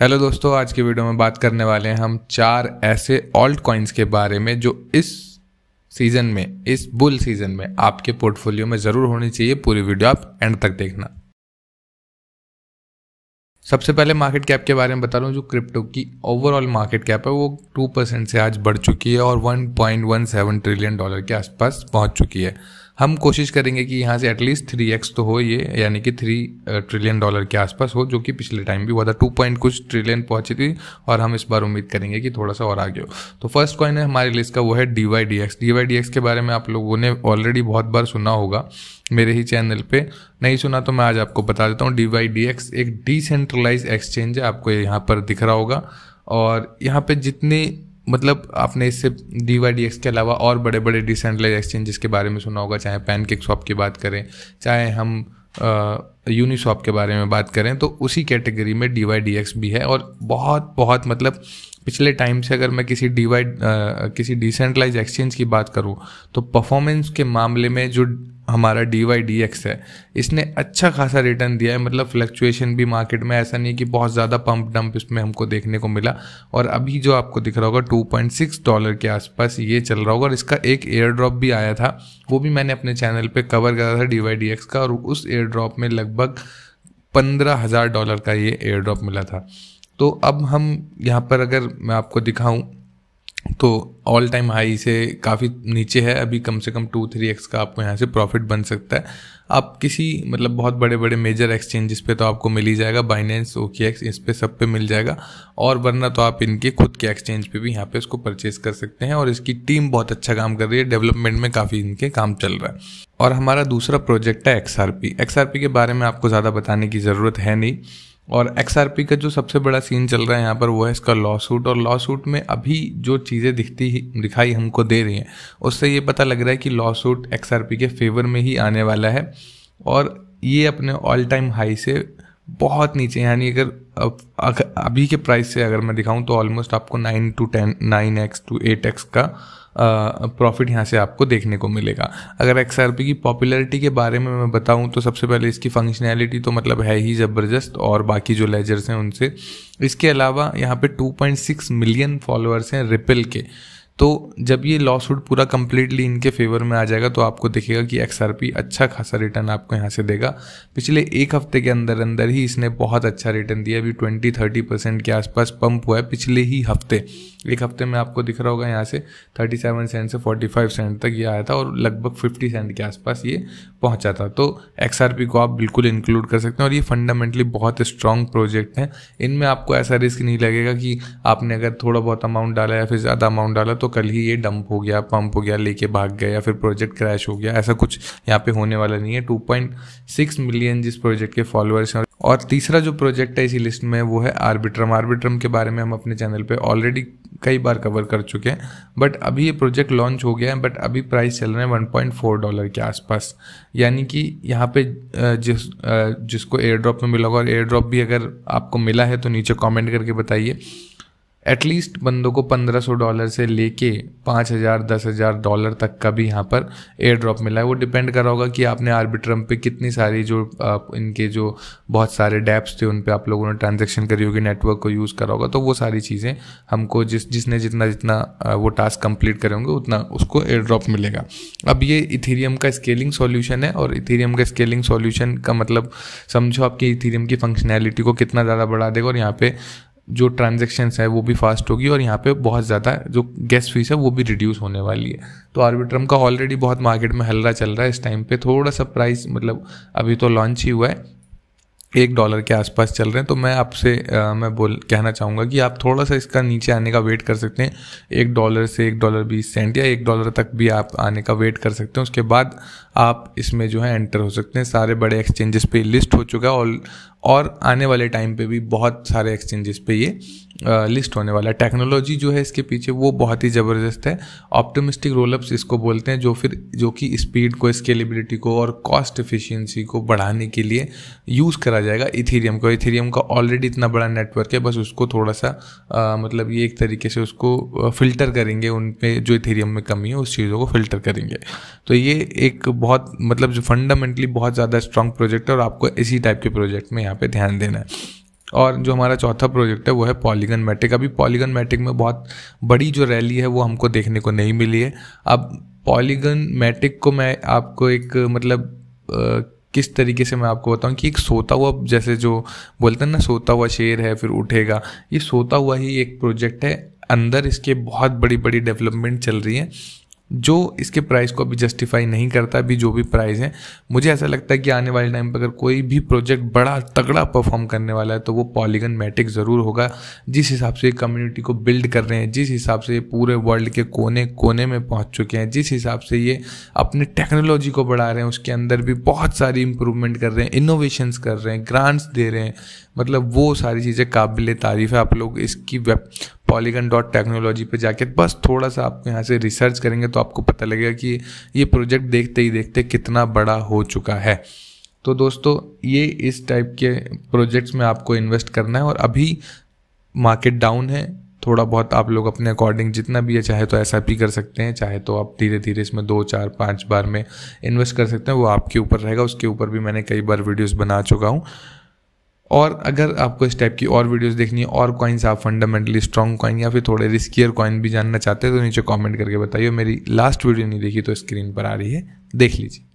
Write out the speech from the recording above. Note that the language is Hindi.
हेलो दोस्तों आज की वीडियो में बात करने वाले हैं हम चार ऐसे ऑल्ट कॉइन्स के बारे में जो इस सीज़न में इस बुल सीज़न में आपके पोर्टफोलियो में ज़रूर होनी चाहिए पूरी वीडियो आप एंड तक देखना सबसे पहले मार्केट कैप के बारे में बता रहा हूँ जो क्रिप्टो की ओवरऑल मार्केट कैप है वो टू परसेंट से आज बढ़ चुकी है और one point one seven trillion dollar के आसपास पहुंच चुकी है हम कोशिश करेंगे कि यहाँ से एटलीस्ट थ्री एक्स तो हो ये यानी कि थ्री ट्रिलियन डॉलर के आसपास हो जो कि पिछले टाइम भी हुआ था टू पॉइंट कुछ ट्रिलियन पहुंची थी और हम इस बार उम्मीद करेंगे कि थोड़ा सा और आगे हो तो फर्स्ट कॉइन है हमारी लिस्ट का वो है D Y D X D Y D X के बारे में आप लोगों ने ऑलरेडी बहुत बार सुना होगा मेरे ही चैनल पे नहीं सुना तो मैं आज आपको बता देता हूँ डी वाई डी एक्स एक डिसेंट्रलाइज एक्सचेंज है आपको यहाँ पर दिख रहा होगा और यहाँ पे जितनी मतलब आपने इससे डी वाई डी एक्स के अलावा और बड़े बड़े डिसेंट्रलाइज एक्सचेंजेस के बारे में सुना होगा चाहे पैनकेक स्वॉप की बात करें चाहे हम यूनिस्वॉप के बारे में बात करें तो उसी कैटेगरी में डी वाई डी एक्स भी है और बहुत बहुत मतलब पिछले टाइम से अगर मैं किसी डी वाई किसी डिसेंट्रलाइज एक्सचेंज की बात करूँ तो परफॉर्मेंस के मामले में जो हमारा डी वाई डी एक्स है इसने अच्छा खासा रिटर्न दिया है मतलब फ्लक्चुएशन भी मार्केट में ऐसा नहीं कि बहुत ज़्यादा पम्प डंप इसमें हमको देखने को मिला और अभी जो आपको दिख रहा होगा 2.6 डॉलर के आसपास ये चल रहा होगा और इसका एक एयर ड्रॉप भी आया था वो भी मैंने अपने चैनल पर कवर करा था डी वाई डी एक्स का और उस एयर ड्रॉप में लगभग पंद्रह हज़ार डॉलर का ये एयर ड्रॉप मिला था तो अब हम यहाँ पर अगर मैं आपको दिखाऊँ तो ऑल टाइम हाई से काफ़ी नीचे है अभी कम से कम टू थ्री एक्स का आपको यहाँ से प्रॉफिट बन सकता है आप किसी मतलब बहुत बड़े बड़े मेजर एक्सचेंजेस पे तो आपको मिल ही जाएगा बाइनेंस ओके एक्स इस पर सब पे मिल जाएगा और वरना तो आप इनके खुद के एक्सचेंज पे भी यहाँ पे इसको परचेज कर सकते हैं और इसकी टीम बहुत अच्छा काम कर रही है डेवलपमेंट में काफ़ी इनके काम चल रहा है और हमारा दूसरा प्रोजेक्ट है एक्स आर के बारे में आपको ज़्यादा बताने की ज़रूरत है नहीं और एक्स का जो सबसे बड़ा सीन चल रहा है यहाँ पर वो है इसका लॉ सूट और लॉ सूट में अभी जो चीज़ें दिखती ही दिखाई हमको दे रही हैं उससे ये पता लग रहा है कि लॉ सूट एक्स के फेवर में ही आने वाला है और ये अपने ऑल टाइम हाई से बहुत नीचे यानी अगर अभी के प्राइस से अगर मैं दिखाऊं तो ऑलमोस्ट आपको nine to ten nine X to eight X का प्रॉफिट यहाँ से आपको देखने को मिलेगा अगर एक्स की पॉपुलरिटी के बारे में मैं बताऊँ तो सबसे पहले इसकी फंक्शनैलिटी तो मतलब है ही ज़बरदस्त और बाकी जो लेजर्स हैं उनसे इसके अलावा यहाँ पे 2.6 मिलियन फॉलोअर्स हैं रिपल के तो जब ये लॉ सूट पूरा कम्प्लीटली इनके फेवर में आ जाएगा तो आपको दिखेगा कि एक्स अच्छा खासा रिटर्न आपको यहाँ से देगा पिछले एक हफ्ते के अंदर अंदर ही इसने बहुत अच्छा रिटर्न दिया अभी ट्वेंटी थर्टी परसेंट के आसपास पंप हुआ है पिछले ही हफ्ते एक हफ्ते में आपको दिख रहा होगा यहाँ से 37 सेंट से 45 सेंट तक ये आया था और लगभग 50 सेंट के आसपास ये पहुँचा था तो एक्स को आप बिल्कुल इंक्लूड कर सकते हैं और ये फंडामेंटली बहुत स्ट्रांग प्रोजेक्ट हैं इनमें आपको ऐसा रिस्क नहीं लगेगा कि आपने अगर थोड़ा बहुत अमाउंट डाला या फिर ज़्यादा अमाउंट डाला तो कल ही ये डंप हो गया पंप हो गया लेके भाग गया या फिर प्रोजेक्ट क्रैश हो गया ऐसा कुछ यहाँ पे होने वाला नहीं है टू मिलियन जिस प्रोजेक्ट के फॉलोअर्स हैं और तीसरा जो प्रोजेक्ट है इसी लिस्ट में वो है आर्बिट्रम आर्बिट्रम के बारे में हम अपने चैनल पे ऑलरेडी कई बार कवर कर चुके हैं बट अभी ये प्रोजेक्ट लॉन्च हो गया है बट अभी प्राइस चल रहे हैं 1.4 डॉलर के आसपास यानी कि यहाँ पे जिस जिसको एयर ड्रॉप में मिला होगा और एयर ड्रॉप भी अगर आपको मिला है तो नीचे कमेंट करके बताइए एटलीस्ट बंदों को 1500 डॉलर से लेके 5000 10000 डॉलर तक का भी यहाँ पर एयर ड्रॉप मिला है वो डिपेंड कर रहा होगा कि आपने आर्बिट्रम पे कितनी सारी जो आप इनके जो बहुत सारे डैप्स थे उन पर आप लोगों ने ट्रांजेक्शन करी होगी नेटवर्क को यूज़ करा होगा तो वो सारी चीज़ें हमको जिस जिसने जितना जितना वो टास्क कंप्लीट करेंगे उतना उसको एयर ड्रॉप मिलेगा अब ये इथीरियम का स्केलिंग सॉल्यूशन है और इथीरियम का स्केलिंग सॉल्यूशन का मतलब समझो आपकी इथीरियम की फंक्शनैलिटी को कितना ज़्यादा बढ़ा देगा और यहाँ पे जो ट्रांजेक्शन्स है वो भी फास्ट होगी और यहाँ पे बहुत ज़्यादा जो गैस फीस है वो भी रिड्यूस होने वाली है तो आर्बिट्रम का ऑलरेडी बहुत मार्केट में हल्ला चल रहा है इस टाइम पे थोड़ा सा प्राइस मतलब अभी तो लॉन्च ही हुआ है एक डॉलर के आसपास चल रहे हैं तो मैं आपसे मैं बोल कहना चाहूँगा कि आप थोड़ा सा इसका नीचे आने का वेट कर सकते हैं एक डॉलर से एक डॉलर बीस सेंट या एक डॉलर तक भी आप आने का वेट कर सकते हैं उसके बाद आप इसमें जो है एंटर हो सकते हैं सारे बड़े एक्सचेंजेस पे लिस्ट हो चुका है और और आने वाले टाइम पे भी बहुत सारे एक्सचेंजेस पे ये लिस्ट होने वाला है टेक्नोलॉजी जो है इसके पीछे वो बहुत ही ज़बरदस्त है ऑप्टोमिस्टिक रोलअप्स इसको बोलते हैं जो फिर जो कि स्पीड को स्केलेबिलिटी को और कॉस्ट एफिशिएंसी को बढ़ाने के लिए यूज़ करा जाएगा इथेरियम को इथेरियम का ऑलरेडी इतना बड़ा नेटवर्क है बस उसको थोड़ा सा आ, मतलब ये एक तरीके से उसको फिल्टर करेंगे उन पर जो इथेरियम में कमी है उस चीज़ों को फिल्टर करेंगे तो ये एक बहुत मतलब जो फंडामेंटली बहुत ज़्यादा स्ट्रॉन्ग प्रोजेक्ट है और आपको इसी टाइप के प्रोजेक्ट में यहाँ पे ध्यान देना है और जो हमारा चौथा प्रोजेक्ट है वो है पॉलीगन मैट्रिक अभी पॉलीगन मैट्रिक में बहुत बड़ी जो रैली है वो हमको देखने को नहीं मिली है अब पॉलीगन मैट्रिक को मैं आपको एक मतलब आ, किस तरीके से मैं आपको बताऊं कि एक सोता हुआ जैसे जो बोलते हैं ना सोता हुआ शेर है फिर उठेगा ये सोता हुआ ही एक प्रोजेक्ट है अंदर इसके बहुत बड़ी बड़ी डेवलपमेंट चल रही है जो इसके प्राइस को अभी जस्टिफाई नहीं करता अभी जो भी प्राइस है मुझे ऐसा लगता है कि आने वाले टाइम पर अगर कोई भी प्रोजेक्ट बड़ा तगड़ा परफॉर्म करने वाला है तो वो पॉलीगन मैटिक ज़रूर होगा जिस हिसाब से कम्युनिटी को बिल्ड कर रहे हैं जिस हिसाब से ये पूरे वर्ल्ड के कोने कोने में पहुंच चुके हैं जिस हिसाब से ये अपने टेक्नोलॉजी को बढ़ा रहे हैं उसके अंदर भी बहुत सारी इंप्रूवमेंट कर रहे हैं इनोवेशंस कर रहे हैं ग्रांट्स दे रहे हैं मतलब वो सारी चीज़ें काबिल तारीफ़ है आप लोग इसकी वेब पॉलीगन डॉट टेक्नोलॉजी पर जाके बस थोड़ा सा आपको यहाँ से रिसर्च करेंगे तो आपको पता लगेगा कि ये प्रोजेक्ट देखते ही देखते कितना बड़ा हो चुका है तो दोस्तों ये इस टाइप के प्रोजेक्ट्स में आपको इन्वेस्ट करना है और अभी मार्केट डाउन है थोड़ा बहुत आप लोग अपने अकॉर्डिंग जितना भी है चाहे तो ऐसा भी कर सकते हैं चाहे तो आप धीरे धीरे इसमें दो चार पाँच बार में इन्वेस्ट कर सकते हैं वो आपके ऊपर रहेगा उसके ऊपर भी मैंने कई बार वीडियोज बना चुका हूँ और अगर आपको इस टाइप की और वीडियोस देखनी है और कॉइन्स आप फंडामेंटली स्ट्रॉन्ग कॉइन या फिर थोड़े रिस्कियर कॉइन भी जानना चाहते हैं तो नीचे कमेंट करके बताइए मेरी लास्ट वीडियो नहीं देखी तो स्क्रीन पर आ रही है देख लीजिए